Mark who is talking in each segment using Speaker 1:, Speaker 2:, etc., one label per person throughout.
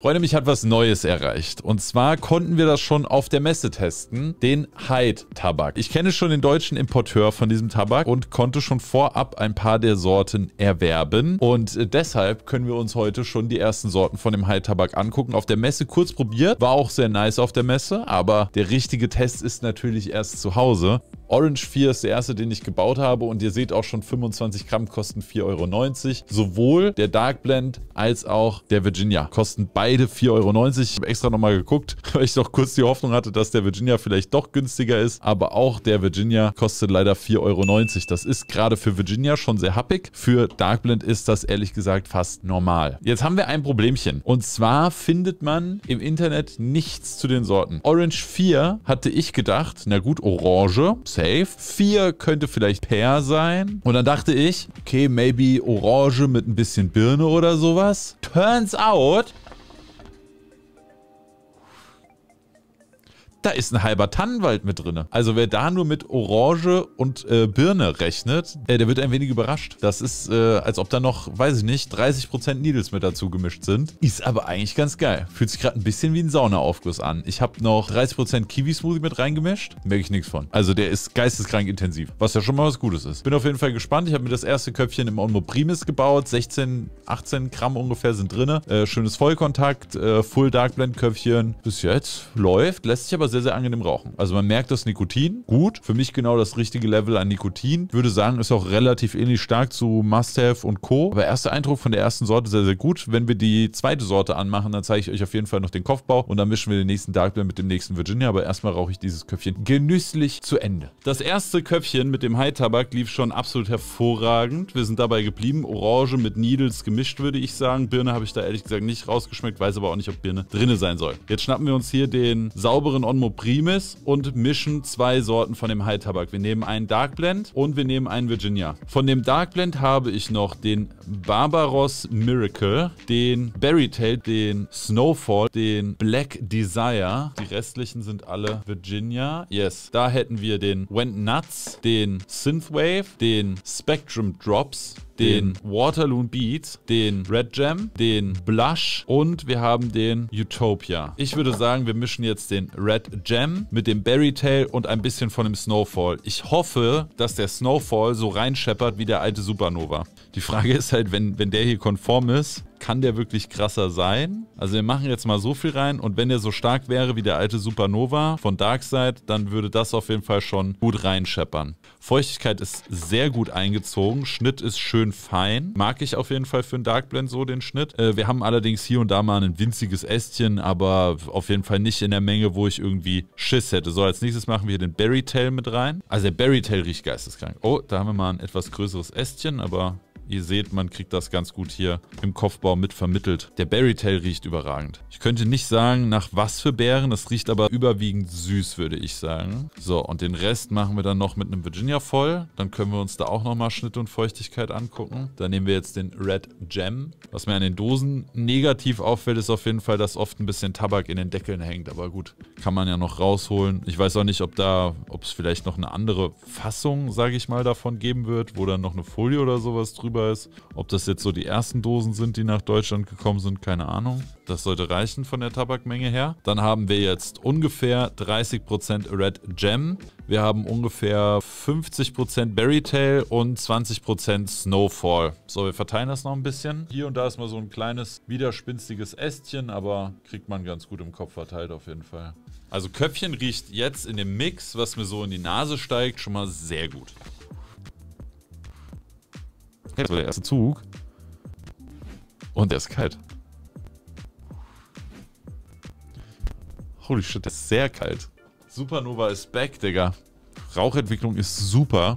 Speaker 1: Freunde, mich hat was Neues erreicht. Und zwar konnten wir das schon auf der Messe testen, den Hyde-Tabak. Ich kenne schon den deutschen Importeur von diesem Tabak und konnte schon vorab ein paar der Sorten erwerben. Und äh, deshalb können wir uns heute schon die ersten Sorten von dem Hyde-Tabak angucken. Auf der Messe kurz probiert, war auch sehr nice auf der Messe, aber der richtige Test ist natürlich erst zu Hause. Orange 4 ist der erste, den ich gebaut habe und ihr seht auch schon 25 Gramm kosten 4,90 Euro. Sowohl der Dark Blend als auch der Virginia kosten beide 4,90 Euro. Ich habe extra nochmal geguckt, weil ich noch kurz die Hoffnung hatte, dass der Virginia vielleicht doch günstiger ist, aber auch der Virginia kostet leider 4,90 Euro. Das ist gerade für Virginia schon sehr happig. Für Dark Blend ist das ehrlich gesagt fast normal. Jetzt haben wir ein Problemchen und zwar findet man im Internet nichts zu den Sorten. Orange 4 hatte ich gedacht, na gut, Orange, safe. Vier könnte vielleicht Pear sein. Und dann dachte ich, okay, maybe Orange mit ein bisschen Birne oder sowas. Turns out, da ist ein halber Tannenwald mit drin. Also wer da nur mit Orange und äh, Birne rechnet, äh, der wird ein wenig überrascht. Das ist, äh, als ob da noch, weiß ich nicht, 30% Needles mit dazu gemischt sind. Ist aber eigentlich ganz geil. Fühlt sich gerade ein bisschen wie ein Saunaaufguss an. Ich habe noch 30% Kiwi-Smoothie mit reingemischt. Merke ich nichts von. Also der ist geisteskrank intensiv. Was ja schon mal was Gutes ist. Bin auf jeden Fall gespannt. Ich habe mir das erste Köpfchen im Onmo Primis gebaut. 16, 18 Gramm ungefähr sind drin. Äh, schönes Vollkontakt, äh, Full Dark Blend Köpfchen. Bis jetzt läuft. Lässt sich aber sehr sehr, sehr angenehm rauchen. Also man merkt das Nikotin gut. Für mich genau das richtige Level an Nikotin. Ich würde sagen, ist auch relativ ähnlich stark zu Must-Have und Co. Aber erster Eindruck von der ersten Sorte sehr, sehr gut. Wenn wir die zweite Sorte anmachen, dann zeige ich euch auf jeden Fall noch den Kopfbau und dann mischen wir den nächsten Dark Blend mit dem nächsten Virginia. Aber erstmal rauche ich dieses Köpfchen genüsslich zu Ende. Das erste Köpfchen mit dem High-Tabak lief schon absolut hervorragend. Wir sind dabei geblieben. Orange mit Needles gemischt, würde ich sagen. Birne habe ich da ehrlich gesagt nicht rausgeschmeckt, weiß aber auch nicht, ob Birne drinne sein soll. Jetzt schnappen wir uns hier den sauberen on Amor Primes und mischen zwei Sorten von dem High Tabak. Wir nehmen einen Dark Blend und wir nehmen einen Virginia. Von dem Dark Blend habe ich noch den Barbaros Miracle, den Berry Tail, den Snowfall, den Black Desire. Die restlichen sind alle Virginia. Yes. Da hätten wir den Went Nuts, den Synthwave, den Spectrum Drops, den Waterloo Beats, den Red Jam, den Blush und wir haben den Utopia. Ich würde sagen, wir mischen jetzt den Red Jam mit dem Berry Tail und ein bisschen von dem Snowfall. Ich hoffe, dass der Snowfall so reinscheppert wie der alte Supernova. Die Frage ist halt, wenn, wenn der hier konform ist, kann der wirklich krasser sein? Also wir machen jetzt mal so viel rein und wenn der so stark wäre wie der alte Supernova von Darkseid, dann würde das auf jeden Fall schon gut reinscheppern. Feuchtigkeit ist sehr gut eingezogen, Schnitt ist schön fein, mag ich auf jeden Fall für einen Darkblend so den Schnitt. Äh, wir haben allerdings hier und da mal ein winziges Ästchen, aber auf jeden Fall nicht in der Menge, wo ich irgendwie Schiss hätte. So, als nächstes machen wir hier den Berry Tail mit rein. Also der Berry Tail riecht geisteskrank. Oh, da haben wir mal ein etwas größeres Ästchen, aber Ihr seht, man kriegt das ganz gut hier im Kopfbau mit vermittelt. Der Berrytail riecht überragend. Ich könnte nicht sagen, nach was für Beeren. Es riecht aber überwiegend süß, würde ich sagen. So, und den Rest machen wir dann noch mit einem Virginia voll. Dann können wir uns da auch nochmal Schnitt und Feuchtigkeit angucken. Dann nehmen wir jetzt den Red Gem. Was mir an den Dosen negativ auffällt, ist auf jeden Fall, dass oft ein bisschen Tabak in den Deckeln hängt. Aber gut, kann man ja noch rausholen. Ich weiß auch nicht, ob da, ob es vielleicht noch eine andere Fassung, sage ich mal, davon geben wird, wo dann noch eine Folie oder sowas drüber verfügbar ist. Ob das jetzt so die ersten Dosen sind, die nach Deutschland gekommen sind, keine Ahnung. Das sollte reichen von der Tabakmenge her. Dann haben wir jetzt ungefähr 30% Red Gem. Wir haben ungefähr 50% Berry Tail und 20% Snowfall. So, wir verteilen das noch ein bisschen. Hier und da ist mal so ein kleines widerspinstiges Ästchen, aber kriegt man ganz gut im Kopf verteilt auf jeden Fall. Also Köpfchen riecht jetzt in dem Mix, was mir so in die Nase steigt, schon mal sehr gut. Okay, das war der erste Zug. Und der ist kalt. Holy shit, der ist sehr kalt. Supernova ist back, Digga. Rauchentwicklung ist super.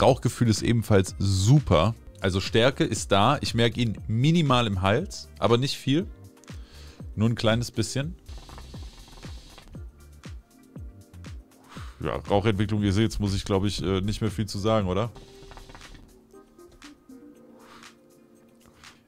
Speaker 1: Rauchgefühl ist ebenfalls super. Also Stärke ist da. Ich merke ihn minimal im Hals, aber nicht viel. Nur ein kleines bisschen. Ja, Rauchentwicklung, ihr seht, muss ich glaube ich äh, nicht mehr viel zu sagen, oder?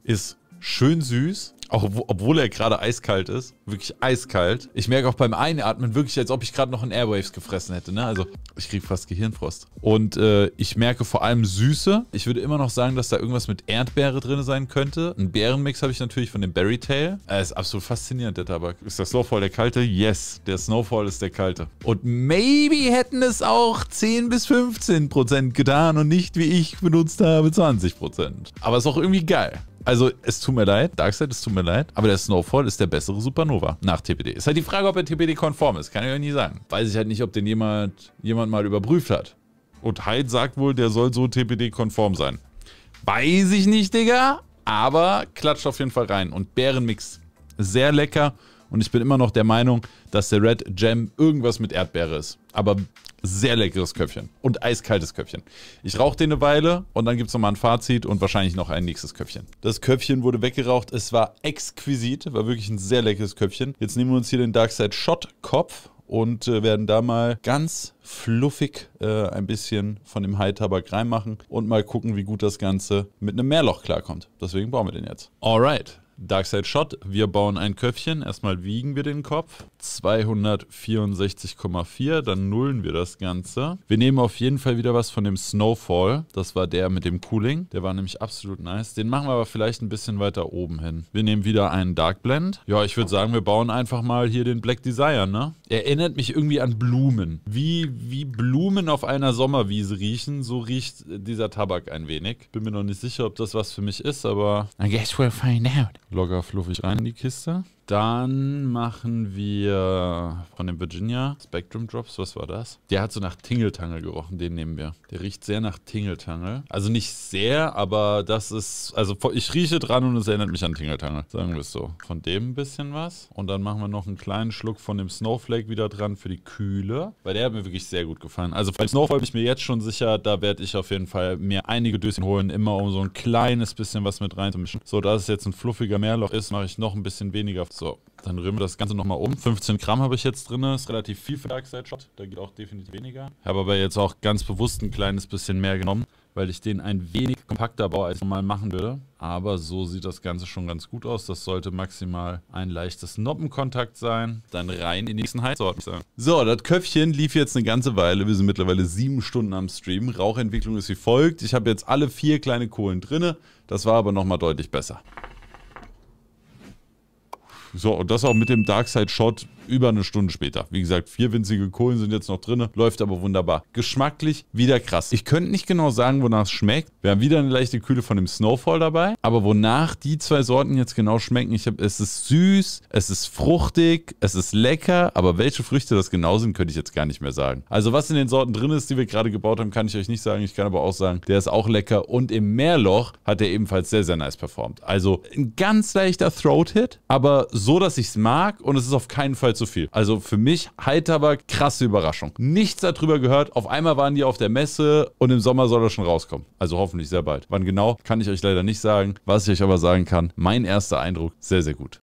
Speaker 1: ist schön süß, auch obwohl er gerade eiskalt ist, wirklich eiskalt. Ich merke auch beim Einatmen wirklich, als ob ich gerade noch einen Airwaves gefressen hätte. Ne? Also ich kriege fast Gehirnfrost. Und äh, ich merke vor allem Süße. Ich würde immer noch sagen, dass da irgendwas mit Erdbeere drin sein könnte. Ein Bärenmix habe ich natürlich von dem Berry Tail. Er ist absolut faszinierend, der Tabak. Ist der Snowfall der kalte? Yes, der Snowfall ist der kalte. Und maybe hätten es auch 10 bis 15 Prozent getan und nicht, wie ich benutzt habe, 20 Prozent. Aber ist auch irgendwie geil. Also, es tut mir leid, Darkseid, es tut mir leid, aber der Snowfall ist der bessere Supernova nach TPD. Ist halt die Frage, ob er TPD-konform ist, kann ich euch nie sagen. Weiß ich halt nicht, ob den jemand, jemand mal überprüft hat. Und Hyde sagt wohl, der soll so TPD-konform sein. Weiß ich nicht, Digga, aber klatscht auf jeden Fall rein. Und Bärenmix, sehr lecker. Und ich bin immer noch der Meinung, dass der Red Jam irgendwas mit Erdbeere ist. Aber sehr leckeres Köpfchen und eiskaltes Köpfchen. Ich rauche den eine Weile und dann gibt es nochmal ein Fazit und wahrscheinlich noch ein nächstes Köpfchen. Das Köpfchen wurde weggeraucht, es war exquisit, war wirklich ein sehr leckeres Köpfchen. Jetzt nehmen wir uns hier den Darkside Shot Kopf und äh, werden da mal ganz fluffig äh, ein bisschen von dem High-Tabak reinmachen und mal gucken, wie gut das Ganze mit einem Meerloch klarkommt. Deswegen bauen wir den jetzt. Alright. Darkside Shot. Wir bauen ein Köpfchen. Erstmal wiegen wir den Kopf. 264,4. Dann nullen wir das Ganze. Wir nehmen auf jeden Fall wieder was von dem Snowfall. Das war der mit dem Cooling. Der war nämlich absolut nice. Den machen wir aber vielleicht ein bisschen weiter oben hin. Wir nehmen wieder einen Dark Blend. Ja, ich würde sagen, wir bauen einfach mal hier den Black Desire, ne? Erinnert mich irgendwie an Blumen. Wie, wie Blumen auf einer Sommerwiese riechen, so riecht äh, dieser Tabak ein wenig. Bin mir noch nicht sicher, ob das was für mich ist, aber I guess we'll find out locker fluffig rein in die Kiste. Dann machen wir von dem Virginia Spectrum Drops. Was war das? Der hat so nach Tingeltangel gerochen. Den nehmen wir. Der riecht sehr nach Tingeltangel. Also nicht sehr, aber das ist. Also ich rieche dran und es erinnert mich an Tingeltangel. Sagen wir es so. Von dem ein bisschen was. Und dann machen wir noch einen kleinen Schluck von dem Snowflake wieder dran für die Kühle. Weil der hat mir wirklich sehr gut gefallen. Also beim Snowflake bin ich mir jetzt schon sicher, da werde ich auf jeden Fall mir einige Döschen holen. Immer um so ein kleines bisschen was mit reinzumischen. So, da es jetzt ein fluffiger Meerloch ist, mache ich noch ein bisschen weniger so, dann rühren wir das Ganze nochmal um. 15 Gramm habe ich jetzt drin, ist relativ viel für Dark Side Shot, da geht auch definitiv weniger. Habe aber jetzt auch ganz bewusst ein kleines bisschen mehr genommen, weil ich den ein wenig kompakter baue, als ich normal machen würde. Aber so sieht das Ganze schon ganz gut aus. Das sollte maximal ein leichtes Noppenkontakt sein. Dann rein in die nächsten Heizorten. So, das Köpfchen lief jetzt eine ganze Weile. Wir sind mittlerweile sieben Stunden am Stream. Rauchentwicklung ist wie folgt. Ich habe jetzt alle vier kleine Kohlen drin. Das war aber nochmal deutlich besser. So, und das auch mit dem Darkseid-Shot über eine Stunde später. Wie gesagt, vier winzige Kohlen sind jetzt noch drin, läuft aber wunderbar. Geschmacklich wieder krass. Ich könnte nicht genau sagen, wonach es schmeckt. Wir haben wieder eine leichte Kühle von dem Snowfall dabei, aber wonach die zwei Sorten jetzt genau schmecken, ich habe, es ist süß, es ist fruchtig, es ist lecker, aber welche Früchte das genau sind, könnte ich jetzt gar nicht mehr sagen. Also was in den Sorten drin ist, die wir gerade gebaut haben, kann ich euch nicht sagen. Ich kann aber auch sagen, der ist auch lecker und im Meerloch hat er ebenfalls sehr, sehr nice performt. Also ein ganz leichter Throat-Hit, aber so, dass ich es mag und es ist auf keinen Fall zu viel. Also für mich High-Tabak, krasse Überraschung. Nichts darüber gehört. Auf einmal waren die auf der Messe und im Sommer soll er schon rauskommen. Also hoffentlich sehr bald. Wann genau, kann ich euch leider nicht sagen. Was ich euch aber sagen kann, mein erster Eindruck, sehr, sehr gut.